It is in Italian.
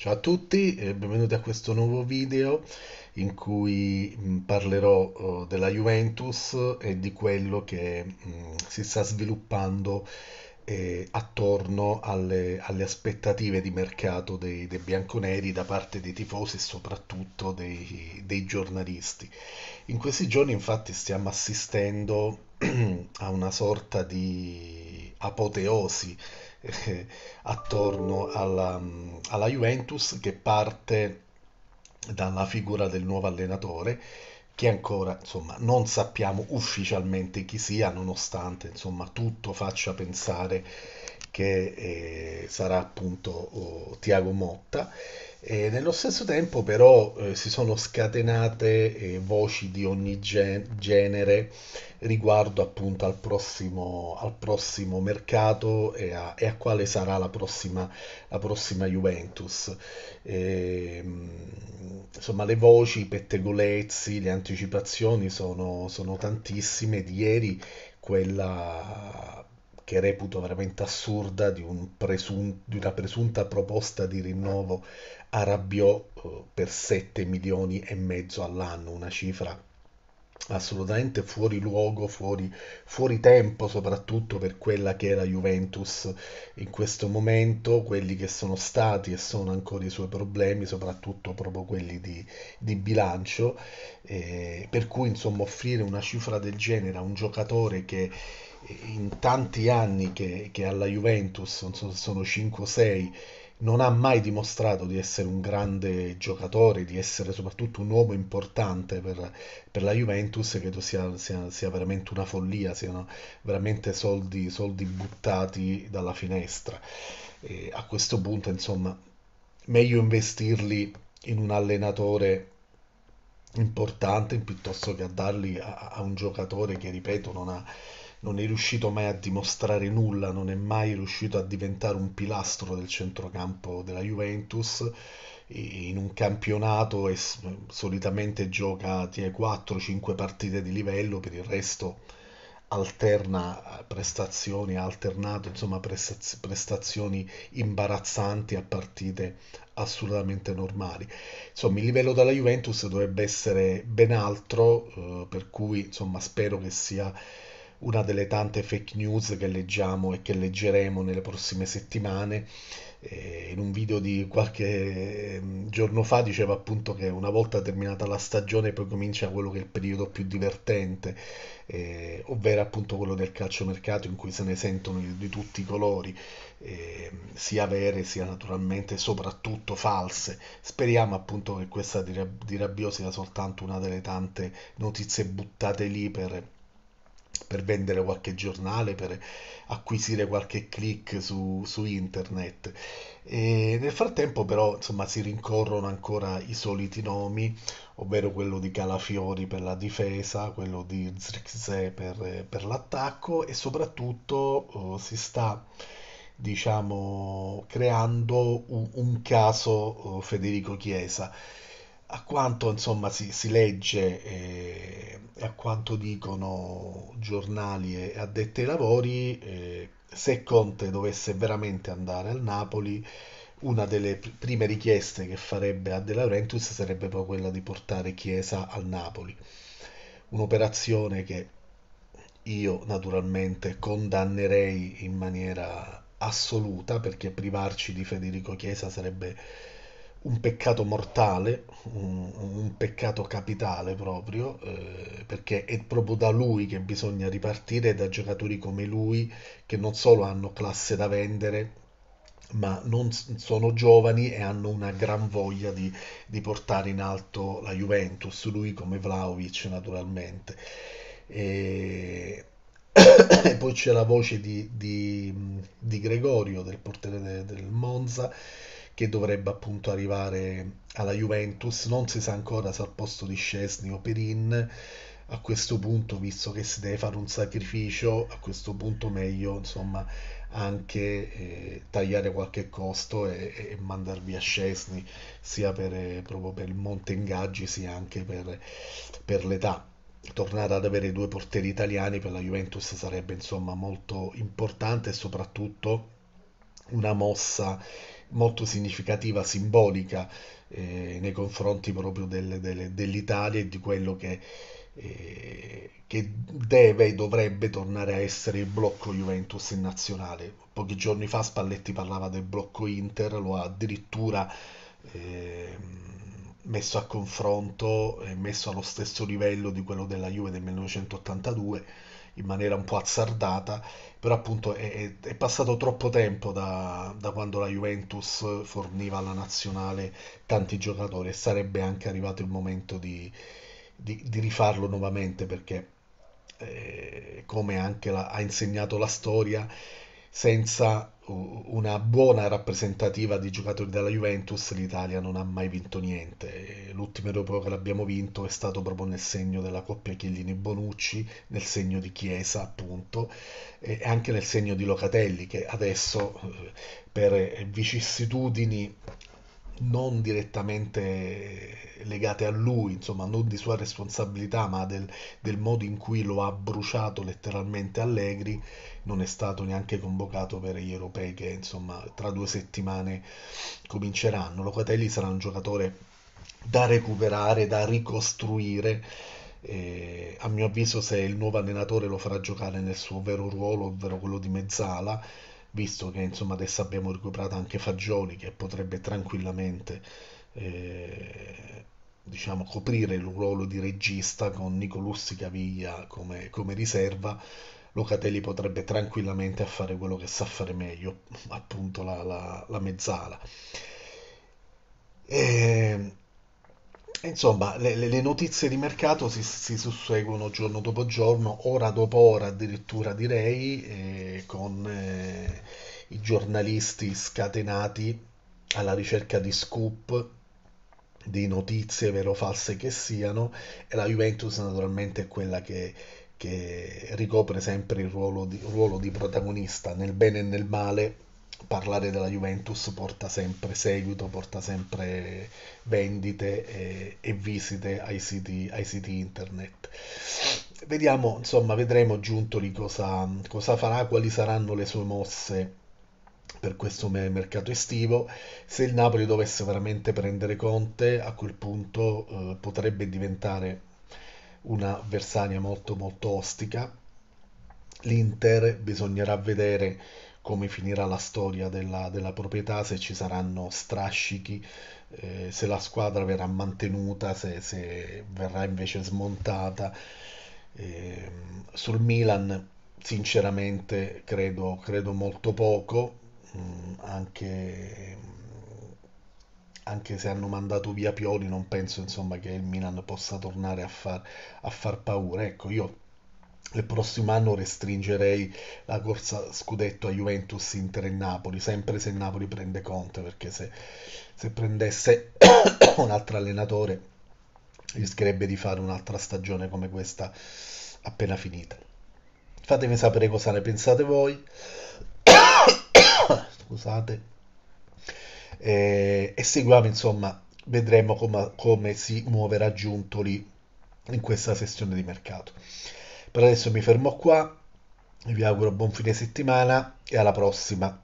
Ciao a tutti e benvenuti a questo nuovo video in cui mm, parlerò oh, della Juventus e di quello che mm, si sta sviluppando eh, attorno alle, alle aspettative di mercato dei, dei, bianconeri da parte dei tifosi e soprattutto dei, dei giornalisti. In questi giorni infatti stiamo assistendo a una sorta di apoteosi eh, attorno alla, mm, alla Juventus che parte dalla figura del nuovo allenatore che ancora insomma, non sappiamo ufficialmente chi sia, nonostante insomma, tutto faccia pensare che eh, sarà appunto oh, Tiago Motta. E nello stesso tempo però eh, si sono scatenate eh, voci di ogni gen- genere riguardo appunto al prossimo, al prossimo mercato e a, e a, quale sarà la prossima, la prossima Juventus. E, ehm, insomma le voci, i pettegolezzi, le anticipazioni sono, sono tantissime. Di ieri quella che reputo veramente assurda di, un presun- di una presunta proposta di rinnovo a Rabiot eh, per 7 milioni e mezzo all'anno, una cifra assolutamente fuori luogo, fuori, fuori, tempo, soprattutto per quella che era Juventus in questo momento, quelli che sono stati e sono ancora i suoi problemi, soprattutto proprio quelli di, di bilancio, eh, per cui insomma offrire una cifra del genere a un giocatore che eh, in tanti anni che, che alla Juventus, non so se sono 5 o 6, non ha mai dimostrato di essere un grande giocatore, di essere soprattutto un uomo importante per, per la Juventus, credo sia, sia, sia, veramente una follia, siano veramente soldi, soldi buttati dalla finestra. E a questo punto, insomma, meglio investirli in un allenatore importante piuttosto che a darli a, a un giocatore che, ripeto, non ha non è riuscito mai a dimostrare nulla, non è mai riuscito a diventare un pilastro del centrocampo della Juventus. In un campionato e solitamente gioca 4-5 partite di livello, per il resto alterna eh, prestazioni, ha alternato insomma, prestazioni imbarazzanti a partite assolutamente normali. Insomma, il livello della Juventus dovrebbe essere ben altro, eh, per cui insomma, spero che sia una delle tante fake news che leggiamo e che leggeremo nelle prossime settimane. Eh, in un video di qualche mm, giorno fa diceva appunto che una volta terminata la stagione poi comincia quello che è il periodo più divertente, eh, ovvero appunto quello del calciomercato in cui se ne sentono di, di tutti i colori, eh, sia vere sia naturalmente soprattutto false. Speriamo appunto che questa di, di Rabbio sia soltanto una delle tante notizie buttate lì per per vendere qualche giornale, per acquisire qualche click su, su internet. E nel frattempo però insomma, si rincorrono ancora i soliti nomi, ovvero quello di Calafiori per la difesa, quello di Zirkzee per, per l'attacco e soprattutto oh, si sta diciamo creando un, un caso oh, Federico Chiesa a quanto insomma si, si legge e, eh, e, a quanto dicono giornali e addetti ai lavori, eh, se Conte dovesse veramente andare al Napoli, una delle prime richieste che farebbe a De Laurentiis sarebbe proprio quella di portare Chiesa al Napoli. Un'operazione che io naturalmente condannerei in maniera assoluta perché privarci di Federico Chiesa sarebbe un peccato mortale, un, un peccato capitale proprio, eh, perché è proprio da lui che bisogna ripartire, da giocatori come lui che non solo hanno classe da vendere, ma non sono giovani e hanno una gran voglia di, di portare in alto la Juventus, lui come Vlaovic naturalmente. E... e poi c'è la voce di, di, di Gregorio, del portiere de, del Monza, che dovrebbe appunto arrivare alla Juventus, non si sa ancora se al posto di Scesni o Perin, a questo punto visto che si deve fare un sacrificio, a questo punto meglio insomma anche eh, tagliare qualche costo e, e mandar via Scesni sia per, eh, proprio per il monte ingaggi sia anche per, per l'età tornare ad avere due porteri italiani per la Juventus sarebbe insomma molto importante e soprattutto una mossa molto significativa, simbolica eh, nei confronti proprio del, del, dell'Italia e di quello che, eh, che deve e dovrebbe tornare a essere il blocco Juventus in nazionale. Pochi giorni fa Spalletti parlava del blocco Inter, lo ha addirittura eh, messo a confronto, messo allo stesso livello di quello della Juve del 1982 in maniera un po' azzardata, però appunto è, è passato troppo tempo da, da, quando la Juventus forniva alla nazionale tanti giocatori e sarebbe anche arrivato il momento di, di, di rifarlo nuovamente perché eh, come anche la, ha insegnato la storia, senza una buona rappresentativa di giocatori della Juventus, l'Italia non ha mai vinto niente. L'ultimo europeo che l'abbiamo vinto è stato proprio nel segno della coppia Chiellini-Bonucci, nel segno di Chiesa, appunto, e anche nel segno di Locatelli, che adesso eh, per vicissitudini non direttamente legate a lui, insomma non di sua responsabilità, ma del, del modo in cui lo ha bruciato letteralmente Allegri, non è stato neanche convocato per gli europei che insomma tra due settimane cominceranno. Locatelli sarà un giocatore da recuperare, da ricostruire. Eh, a mio avviso se il nuovo allenatore lo farà giocare nel suo vero ruolo, ovvero quello di mezzala, visto che insomma adesso abbiamo recuperato anche Fagioli che potrebbe tranquillamente eh, diciamo, coprire il ruolo di regista con Nicolussi Caviglia come, come riserva. Locatelli potrebbe tranquillamente fare quello che sa fare meglio, appunto la, la, la mezzala. E ehm, Insomma, le, le notizie di mercato si, si, susseguono giorno dopo giorno, ora dopo ora addirittura direi, eh, con eh, i giornalisti scatenati alla ricerca di scoop, di notizie vero o false che siano, e la Juventus naturalmente è quella che, che ricopre sempre il ruolo di, ruolo di protagonista nel bene e nel male parlare della Juventus porta sempre seguito, porta sempre vendite e, e visite ai siti, ai siti, internet. Vediamo, insomma, vedremo Giuntoli cosa, cosa farà, quali saranno le sue mosse per questo mercato estivo. Se il Napoli dovesse veramente prendere Conte, a quel punto eh, potrebbe diventare una un'avversaria molto molto ostica. L'Inter bisognerà vedere come finirà la storia della, della proprietà, se ci saranno strascichi, eh, se la squadra verrà mantenuta, se, se verrà invece smontata. Eh, sul Milan, sinceramente, credo, credo molto poco, mh, mm, anche, anche, se hanno mandato via Pioli, non penso insomma, che il Milan possa tornare a far, a far paura. Ecco, io il prossimo anno restringerei la corsa scudetto a Juventus, Inter e Napoli, sempre se Napoli prende Conte, perché se, se prendesse un altro allenatore rischierebbe di fare un'altra stagione come questa appena finita. Fatemi sapere cosa ne pensate voi. Scusate. E, e seguiamo, insomma, vedremo com- come si muoverà Giuntoli in questa sessione di mercato. Per adesso mi fermo qua, vi auguro buon fine settimana e alla prossima.